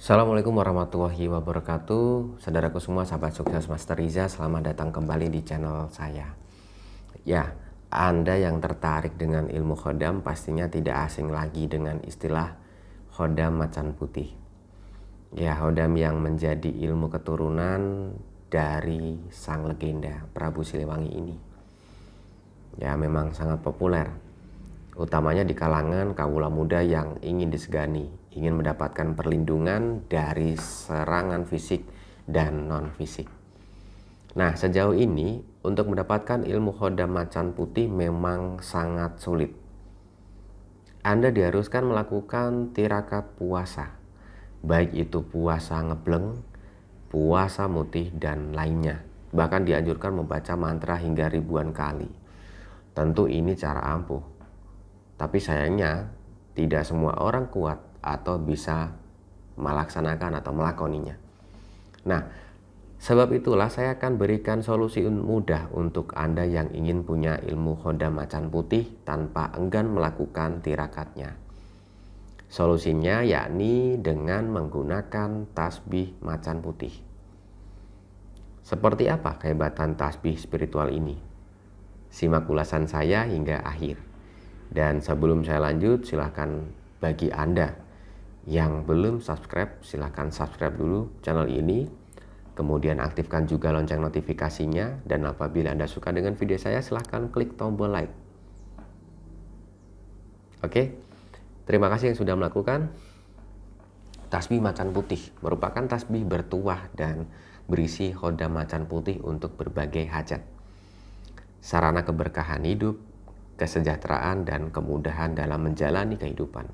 Assalamualaikum warahmatullahi wabarakatuh Saudaraku semua sahabat sukses Master Riza Selamat datang kembali di channel saya Ya, Anda yang tertarik dengan ilmu khodam Pastinya tidak asing lagi dengan istilah khodam macan putih Ya, khodam yang menjadi ilmu keturunan dari sang legenda Prabu Siliwangi ini Ya, memang sangat populer Utamanya di kalangan kawula muda yang ingin disegani ingin mendapatkan perlindungan dari serangan fisik dan non-fisik. Nah, sejauh ini untuk mendapatkan ilmu khodam macan putih memang sangat sulit. Anda diharuskan melakukan tirakat puasa, baik itu puasa ngebleng, puasa mutih, dan lainnya. Bahkan dianjurkan membaca mantra hingga ribuan kali. Tentu ini cara ampuh. Tapi sayangnya, tidak semua orang kuat atau bisa melaksanakan atau melakoninya. Nah, sebab itulah saya akan berikan solusi mudah untuk Anda yang ingin punya ilmu Honda macan putih tanpa enggan melakukan tirakatnya. Solusinya yakni dengan menggunakan tasbih macan putih. Seperti apa kehebatan tasbih spiritual ini? Simak ulasan saya hingga akhir. Dan sebelum saya lanjut, silahkan bagi Anda yang belum subscribe, silahkan subscribe dulu channel ini. Kemudian aktifkan juga lonceng notifikasinya. Dan apabila Anda suka dengan video saya, silahkan klik tombol like. Oke, terima kasih yang sudah melakukan. Tasbih macan putih merupakan tasbih bertuah dan berisi hoda macan putih untuk berbagai hajat. Sarana keberkahan hidup, kesejahteraan, dan kemudahan dalam menjalani kehidupan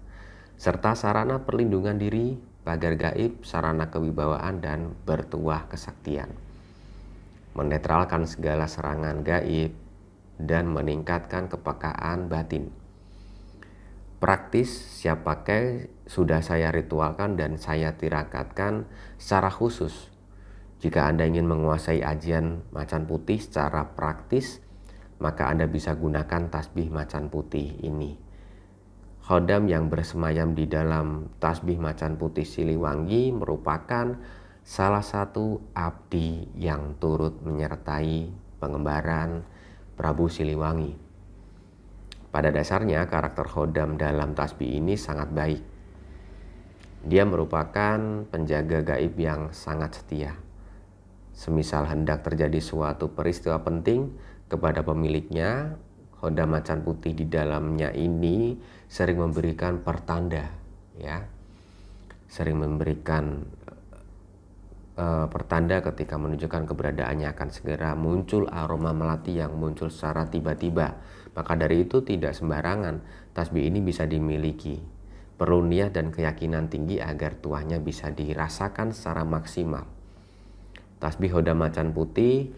serta sarana perlindungan diri, pagar gaib, sarana kewibawaan, dan bertuah kesaktian. Menetralkan segala serangan gaib dan meningkatkan kepekaan batin. Praktis siap pakai sudah saya ritualkan dan saya tirakatkan secara khusus. Jika Anda ingin menguasai ajian macan putih secara praktis, maka Anda bisa gunakan tasbih macan putih ini. Khodam yang bersemayam di dalam tasbih macan putih Siliwangi merupakan salah satu abdi yang turut menyertai pengembaraan Prabu Siliwangi. Pada dasarnya karakter Khodam dalam tasbih ini sangat baik. Dia merupakan penjaga gaib yang sangat setia. Semisal hendak terjadi suatu peristiwa penting kepada pemiliknya, Honda macan putih di dalamnya ini sering memberikan pertanda ya sering memberikan uh, pertanda ketika menunjukkan keberadaannya akan segera muncul aroma melati yang muncul secara tiba-tiba maka dari itu tidak sembarangan tasbih ini bisa dimiliki perlu niat dan keyakinan tinggi agar tuahnya bisa dirasakan secara maksimal tasbih Honda macan putih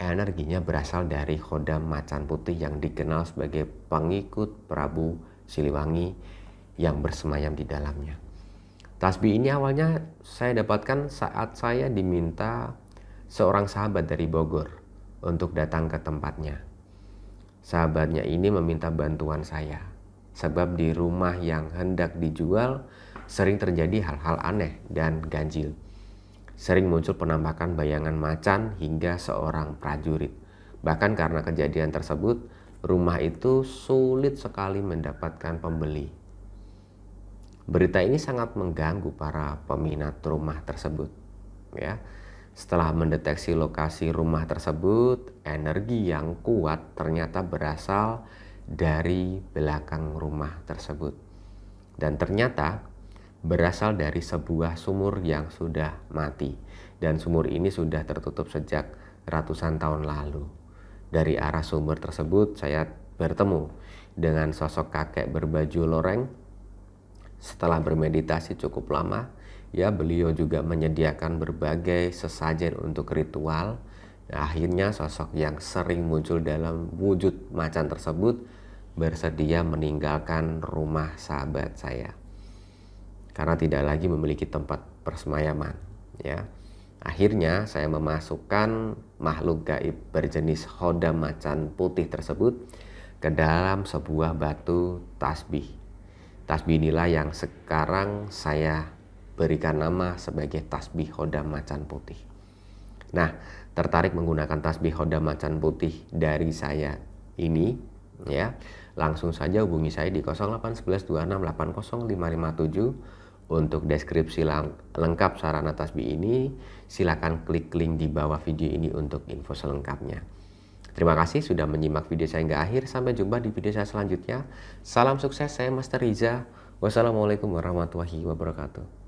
energinya berasal dari khodam macan putih yang dikenal sebagai pengikut Prabu Siliwangi yang bersemayam di dalamnya. Tasbih ini awalnya saya dapatkan saat saya diminta seorang sahabat dari Bogor untuk datang ke tempatnya. Sahabatnya ini meminta bantuan saya, sebab di rumah yang hendak dijual sering terjadi hal-hal aneh dan ganjil sering muncul penampakan bayangan macan hingga seorang prajurit. Bahkan karena kejadian tersebut, rumah itu sulit sekali mendapatkan pembeli. Berita ini sangat mengganggu para peminat rumah tersebut. Ya. Setelah mendeteksi lokasi rumah tersebut, energi yang kuat ternyata berasal dari belakang rumah tersebut. Dan ternyata berasal dari sebuah sumur yang sudah mati dan sumur ini sudah tertutup sejak ratusan tahun lalu. Dari arah sumur tersebut saya bertemu dengan sosok kakek berbaju loreng. Setelah bermeditasi cukup lama, ya beliau juga menyediakan berbagai sesajen untuk ritual. Akhirnya sosok yang sering muncul dalam wujud macan tersebut bersedia meninggalkan rumah sahabat saya karena tidak lagi memiliki tempat persemayaman ya akhirnya saya memasukkan makhluk gaib berjenis hoda macan putih tersebut ke dalam sebuah batu tasbih tasbih inilah yang sekarang saya berikan nama sebagai tasbih hoda macan putih nah tertarik menggunakan tasbih hoda macan putih dari saya ini ya langsung saja hubungi saya di 11 26 80 557 untuk deskripsi lengkap sarana tasbih ini, silakan klik link di bawah video ini untuk info selengkapnya. Terima kasih sudah menyimak video saya hingga akhir. Sampai jumpa di video saya selanjutnya. Salam sukses, saya Master Riza. Wassalamualaikum warahmatullahi wabarakatuh.